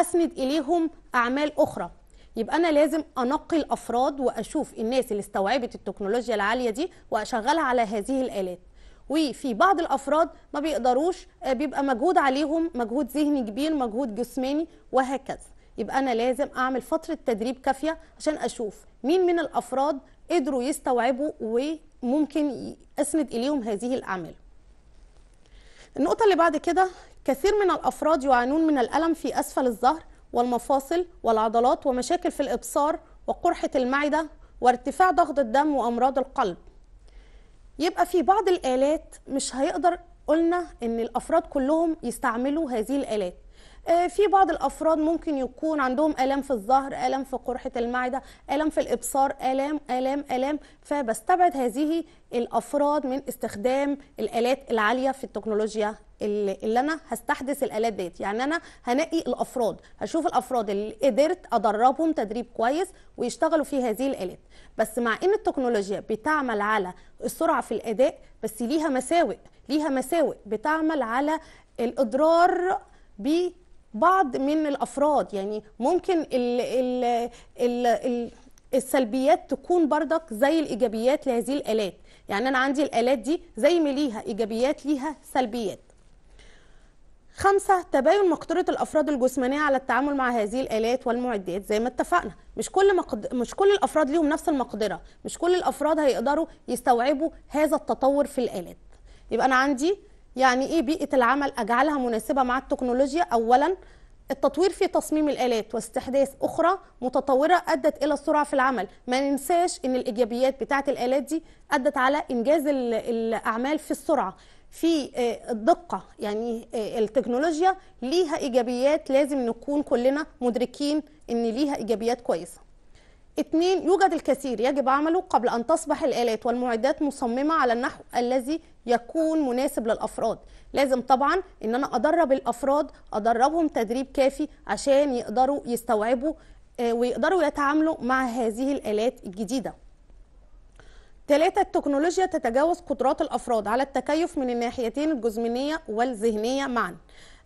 اسند اليهم اعمال اخرى يبقى انا لازم انقي الافراد واشوف الناس اللي استوعبت التكنولوجيا العاليه دي واشغلها على هذه الالات وفي بعض الافراد ما بيقدروش آه، بيبقى مجهود عليهم مجهود ذهني كبير مجهود جسماني وهكذا يبقى انا لازم اعمل فتره تدريب كافيه عشان اشوف مين من الافراد قدروا يستوعبوا وممكن اسند اليهم هذه الاعمال النقطه اللي بعد كده كثير من الأفراد يعانون من الألم في أسفل الظهر والمفاصل والعضلات ومشاكل في الإبصار وقرحة المعدة وارتفاع ضغط الدم وأمراض القلب يبقى في بعض الآلات مش هيقدر قلنا ان الافراد كلهم يستعملوا هذه الالات آه، في بعض الافراد ممكن يكون عندهم الام في الظهر الام في قرحه المعده الام في الابصار الام الام الام فبستبعد هذه الافراد من استخدام الالات العاليه في التكنولوجيا اللي, انا هستحدث الالات ديت يعني انا هنقي الافراد هشوف الافراد اللي قدرت ادربهم تدريب كويس ويشتغلوا في هذه الالات بس مع ان التكنولوجيا بتعمل على السرعه في الاداء بس ليها مساوئ ليها مساوئ بتعمل على الاضرار ببعض من الافراد يعني ممكن الـ الـ الـ الـ السلبيات تكون بردك زي الايجابيات لهذه الالات يعني انا عندي الالات دي زي ما ليها ايجابيات ليها سلبيات خمسة تباين مقدرة الأفراد الجسمانية على التعامل مع هذه الآلات والمعدات زي ما اتفقنا مش كل مقد... مش كل الأفراد ليهم نفس المقدرة مش كل الأفراد هيقدروا يستوعبوا هذا التطور في الآلات يبقى أنا عندي يعني إيه بيئة العمل أجعلها مناسبة مع التكنولوجيا أولاً التطوير في تصميم الآلات واستحداث أخرى متطورة أدت إلى السرعة في العمل ما ننساش أن الإيجابيات بتاعة الآلات دي أدت على إنجاز الأعمال في السرعة في الدقة آه، يعني آه، التكنولوجيا ليها إيجابيات لازم نكون كلنا مدركين إن ليها إيجابيات كويسة اثنين يوجد الكثير يجب عمله قبل أن تصبح الآلات والمعدات مصممة على النحو الذي يكون مناسب للأفراد لازم طبعا إن أنا أدرب الأفراد أدربهم تدريب كافي عشان يقدروا يستوعبوا آه، ويقدروا يتعاملوا مع هذه الآلات الجديدة ثلاثة التكنولوجيا تتجاوز قدرات الأفراد على التكيف من الناحيتين الجزمنية والذهنية معا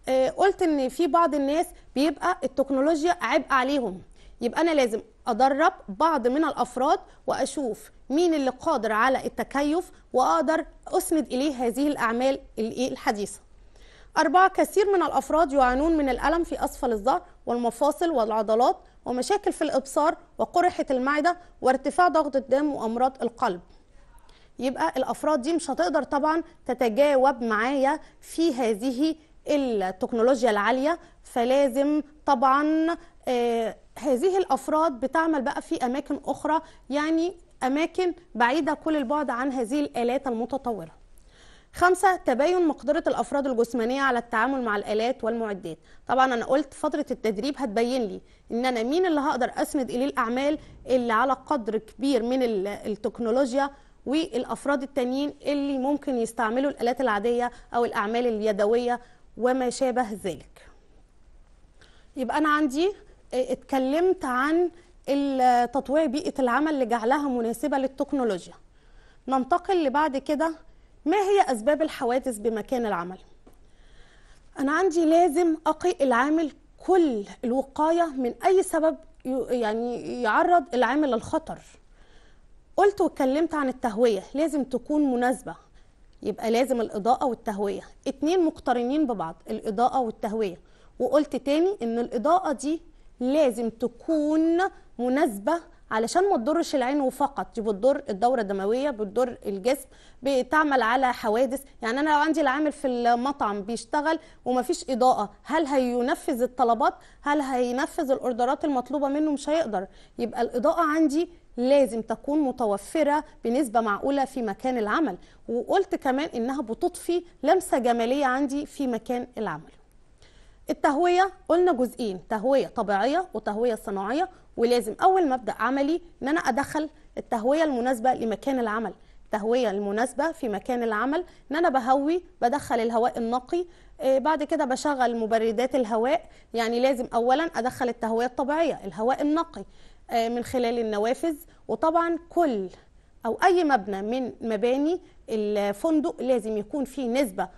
آه، قلت ان في بعض الناس بيبقى التكنولوجيا عبء عليهم يبقى انا لازم ادرب بعض من الافراد واشوف مين اللي قادر على التكيف واقدر اسند اليه هذه الاعمال إيه، الحديثه أربعة كثير من الأفراد يعانون من الألم في أسفل الظهر والمفاصل والعضلات ومشاكل في الإبصار وقرحة المعدة وارتفاع ضغط الدم وأمراض القلب يبقى الأفراد دي مش هتقدر طبعا تتجاوب معايا في هذه التكنولوجيا العالية فلازم طبعا آه هذه الأفراد بتعمل بقى في أماكن أخرى يعني أماكن بعيدة كل البعد عن هذه الآلات المتطورة خمسة تباين مقدرة الأفراد الجسمانية على التعامل مع الآلات والمعدات طبعا أنا قلت فترة التدريب هتبين لي إن أنا مين اللي هقدر أسند إليه الأعمال اللي على قدر كبير من التكنولوجيا والأفراد التانيين اللي ممكن يستعملوا الآلات العادية أو الأعمال اليدوية وما شابه ذلك يبقى أنا عندي آه، اتكلمت عن تطوير بيئة العمل لجعلها مناسبة للتكنولوجيا ننتقل لبعد كده ما هي أسباب الحوادث بمكان العمل؟ أنا عندي لازم أقي العامل كل الوقاية من أي سبب يعني يعرض العامل للخطر قلت واتكلمت عن التهوية لازم تكون مناسبة يبقى لازم الإضاءة والتهوية اتنين مقترنين ببعض الإضاءة والتهوية وقلت تاني إن الإضاءة دي لازم تكون مناسبة علشان ما تضرش العين وفقط دي بتضر الدوره الدمويه بتضر الجسم بتعمل على حوادث يعني انا لو عندي العامل في المطعم بيشتغل ومفيش اضاءه هل هينفذ الطلبات هل هينفذ الاوردرات المطلوبه منه مش هيقدر يبقى الاضاءه عندي لازم تكون متوفرة بنسبة معقولة في مكان العمل وقلت كمان إنها بتضفي لمسة جمالية عندي في مكان العمل التهويه قلنا جزئين تهويه طبيعيه وتهويه صناعيه ولازم اول مبدا عملي ان انا ادخل التهويه المناسبه لمكان العمل التهويه المناسبه في مكان العمل ان انا بهوي بدخل الهواء النقي آه، بعد كده بشغل مبردات الهواء يعني لازم اولا ادخل التهويه الطبيعيه الهواء النقي آه، من خلال النوافذ وطبعا كل او اي مبنى من مباني الفندق لازم يكون فيه نسبه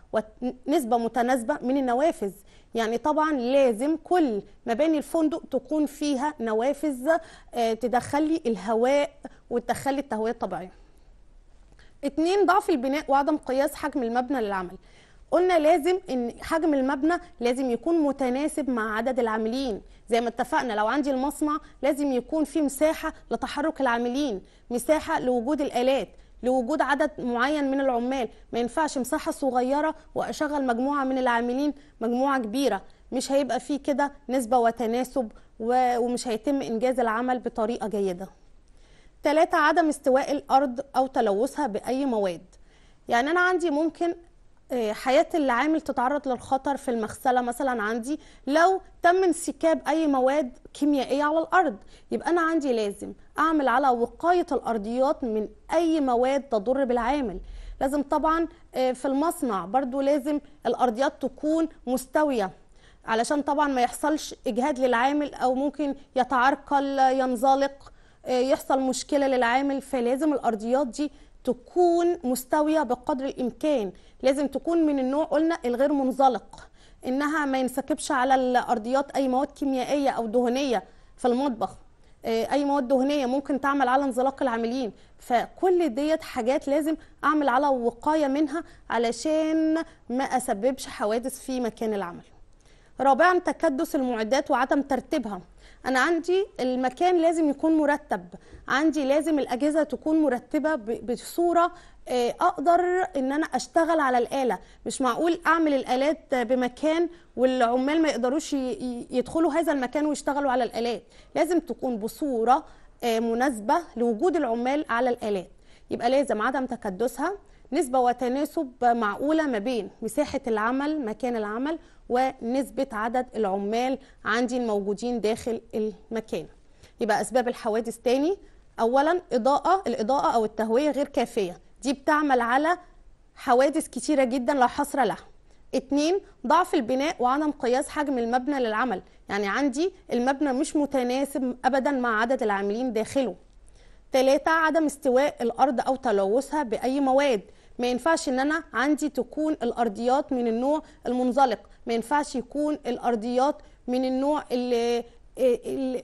نسبه متناسبه من النوافذ يعني طبعا لازم كل مباني الفندق تكون فيها نوافذ آه، تدخلي الهواء وتدخلي التهويه الطبيعيه اتنين ضعف البناء وعدم قياس حجم المبنى للعمل قلنا لازم ان حجم المبنى لازم يكون متناسب مع عدد العاملين زي ما اتفقنا لو عندي المصنع لازم يكون في مساحه لتحرك العاملين مساحه لوجود الالات لوجود عدد معين من العمال ما ينفعش مساحه صغيره واشغل مجموعه من العاملين مجموعه كبيره مش هيبقى في كده نسبه وتناسب ومش هيتم انجاز العمل بطريقه جيده ثلاثة عدم استواء الارض او تلوثها باي مواد يعني انا عندي ممكن آه، حياه العامل تتعرض للخطر في المغسله مثلا عندي لو تم انسكاب اي مواد كيميائيه على الارض يبقى انا عندي لازم اعمل على وقايه الارضيات من اي مواد تضر بالعامل لازم طبعا آه، في المصنع برضو لازم الارضيات تكون مستويه علشان طبعا ما يحصلش اجهاد للعامل او ممكن يتعرقل ينزلق آه، يحصل مشكله للعامل فلازم الارضيات دي تكون مستويه بقدر الامكان لازم تكون من النوع قلنا الغير منزلق انها ما ينسكبش على الارضيات اي مواد كيميائيه او دهنيه في المطبخ آه، اي مواد دهنيه ممكن تعمل على انزلاق العاملين فكل ديت حاجات لازم اعمل على وقايه منها علشان ما اسببش حوادث في مكان العمل رابعا تكدس المعدات وعدم ترتيبها انا عندي المكان لازم يكون مرتب عندي لازم الاجهزه تكون مرتبه بصوره آه، اقدر ان انا اشتغل على الاله مش معقول اعمل الالات بمكان والعمال ما يقدروش يدخلوا هذا المكان ويشتغلوا على الالات لازم تكون بصوره آه، مناسبه لوجود العمال على الالات يبقى لازم عدم تكدسها نسبة وتناسب معقولة ما بين مساحة العمل مكان العمل ونسبة عدد العمال عندي الموجودين داخل المكان يبقى أسباب الحوادث تاني أولا إضاءة الإضاءة أو التهوية غير كافية دي بتعمل على حوادث كتيرة جدا لا حصر لها اتنين ضعف البناء وعدم قياس حجم المبنى للعمل يعني عندي المبنى مش متناسب أبدا مع عدد العاملين داخله تلاتة عدم استواء الأرض أو تلوثها بأي مواد ما ينفعش ان انا عندي تكون الارضيات من النوع المنزلق ما ينفعش يكون الارضيات من النوع اللي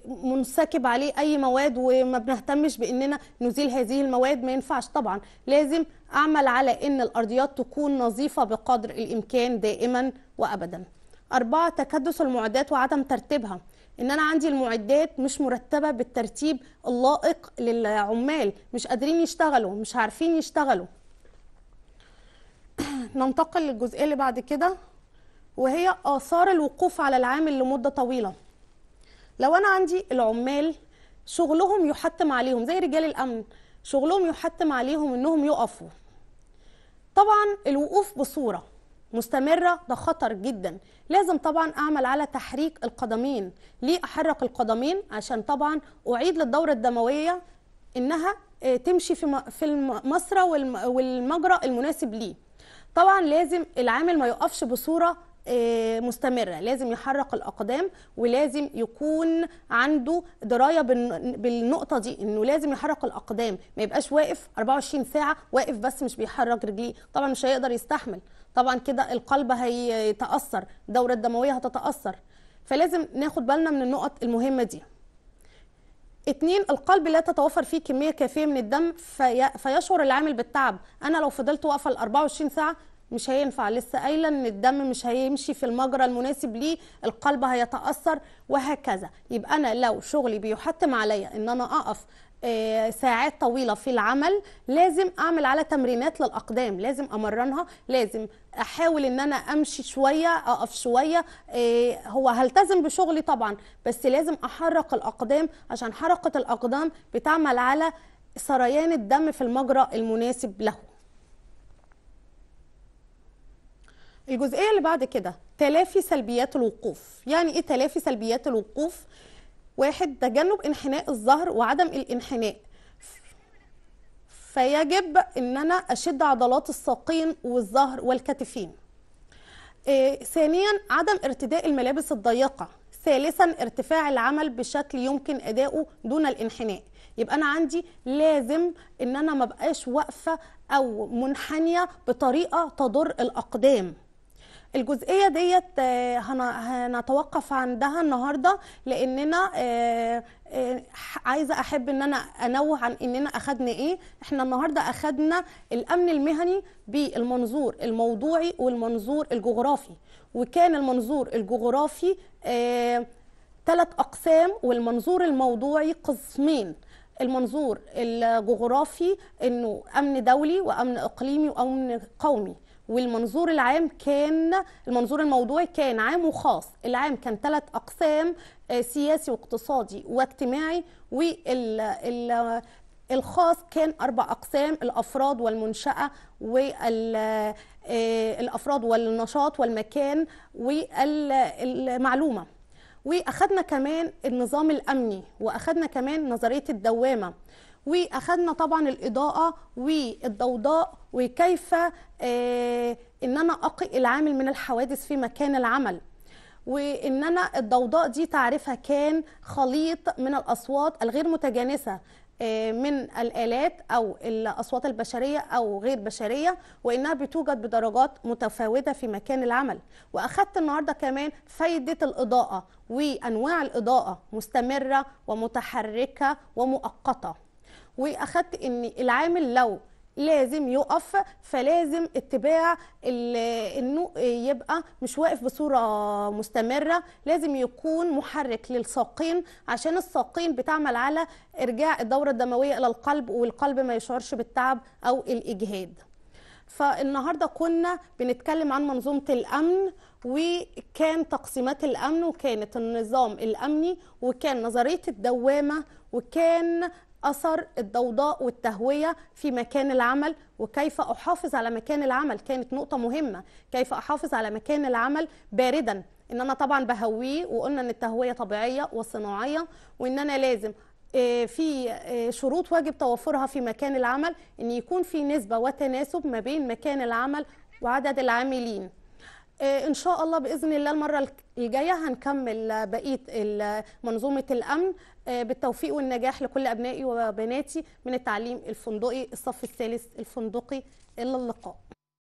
منسكب عليه اي مواد وما بنهتمش باننا نزيل هذه المواد ما ينفعش طبعا لازم اعمل على ان الارضيات تكون نظيفه بقدر الامكان دائما وابدا أربعة تكدس المعدات وعدم ترتيبها ان انا عندي المعدات مش مرتبه بالترتيب اللائق للعمال مش قادرين يشتغلوا مش عارفين يشتغلوا ننتقل للجزئيه اللي بعد كده وهي اثار الوقوف على العامل لمده طويله لو انا عندي العمال شغلهم يحتم عليهم زي رجال الامن شغلهم يحتم عليهم انهم يقفوا طبعا الوقوف بصوره مستمره ده خطر جدا لازم طبعا اعمل على تحريك القدمين ليه احرك القدمين عشان طبعا اعيد للدوره الدمويه انها آه، تمشي في في المسرى والمجرى المناسب ليه طبعا لازم العامل ما يقفش بصوره آه، مستمره لازم يحرك الاقدام ولازم يكون عنده درايه بالنقطه دي انه لازم يحرك الاقدام ما يبقاش واقف 24 ساعه واقف بس مش بيحرك رجليه طبعا مش هيقدر يستحمل طبعا كده القلب هيتاثر الدوره الدمويه هتتاثر فلازم ناخد بالنا من النقط المهمه دي اتنين القلب لا تتوفر فيه كميه كافيه من الدم في... فيشعر العامل بالتعب انا لو فضلت واقفه ال 24 ساعه مش هينفع لسه قايله ان الدم مش هيمشي في المجرى المناسب ليه القلب هيتاثر وهكذا يبقى انا لو شغلي بيحتم عليا ان انا اقف آه، ساعات طويله في العمل لازم اعمل على تمرينات للاقدام لازم امرنها لازم احاول ان انا امشي شويه اقف شويه آه، هو هلتزم بشغلي طبعا بس لازم احرك الاقدام عشان حركه الاقدام بتعمل على سريان الدم في المجرى المناسب له الجزئيه اللي بعد كده تلافي سلبيات الوقوف يعني ايه تلافي سلبيات الوقوف واحد تجنب انحناء الظهر وعدم الانحناء فيجب ان انا اشد عضلات الساقين والظهر والكتفين إيه ثانيا عدم ارتداء الملابس الضيقه ثالثا ارتفاع العمل بشكل يمكن اداؤه دون الانحناء يبقى انا عندي لازم ان انا ما بقاش واقفه او منحنيه بطريقه تضر الاقدام الجزئيه ديت آه، هنتوقف عندها النهارده لاننا آه، آه، عايزه احب ان انا انوه عن اننا اخدنا ايه احنا النهارده اخدنا الامن المهني بالمنظور الموضوعي والمنظور الجغرافي وكان المنظور الجغرافي ثلاث اقسام والمنظور الموضوعي قسمين المنظور الجغرافي انه امن دولي وامن اقليمي وامن قومي والمنظور العام كان المنظور الموضوعي كان عام وخاص العام كان ثلاث اقسام آه، سياسي واقتصادي واجتماعي وال الخاص كان اربع اقسام الافراد والمنشاه والافراد آه، والنشاط والمكان والمعلومه واخدنا كمان النظام الامني واخدنا كمان نظريه الدوامه واخدنا طبعا الاضاءه والضوضاء وكيف آه، ان انا اقي العامل من الحوادث في مكان العمل وان انا الضوضاء دي تعرفها كان خليط من الاصوات الغير متجانسه آه، من الآلات أو الأصوات البشرية أو غير بشرية وإنها بتوجد بدرجات متفاوتة في مكان العمل وأخذت النهاردة كمان فايدة الإضاءة وأنواع الإضاءة مستمرة ومتحركة ومؤقتة واخدت ان العامل لو لازم يقف فلازم اتباع انه يبقى مش واقف بصوره مستمره لازم يكون محرك للساقين عشان الساقين بتعمل على ارجاع الدوره الدمويه الى القلب والقلب ما يشعرش بالتعب او الاجهاد فالنهارده كنا بنتكلم عن منظومه الامن وكان تقسيمات الامن وكانت النظام الامني وكان نظريه الدوامه وكان اثر الضوضاء والتهويه في مكان العمل وكيف احافظ على مكان العمل كانت نقطه مهمه كيف احافظ على مكان العمل باردا ان انا طبعا بهويه وقلنا ان التهويه طبيعيه وصناعيه وان انا لازم آه، في آه، شروط واجب توفرها في مكان العمل ان يكون في نسبه وتناسب ما بين مكان العمل وعدد العاملين إيه، ان شاء الله باذن الله المره الجايه هنكمل آه، بقيه منظومه الامن آه، بالتوفيق والنجاح لكل ابنائي وبناتي من التعليم الفندقي الصف الثالث الفندقي الى اللقاء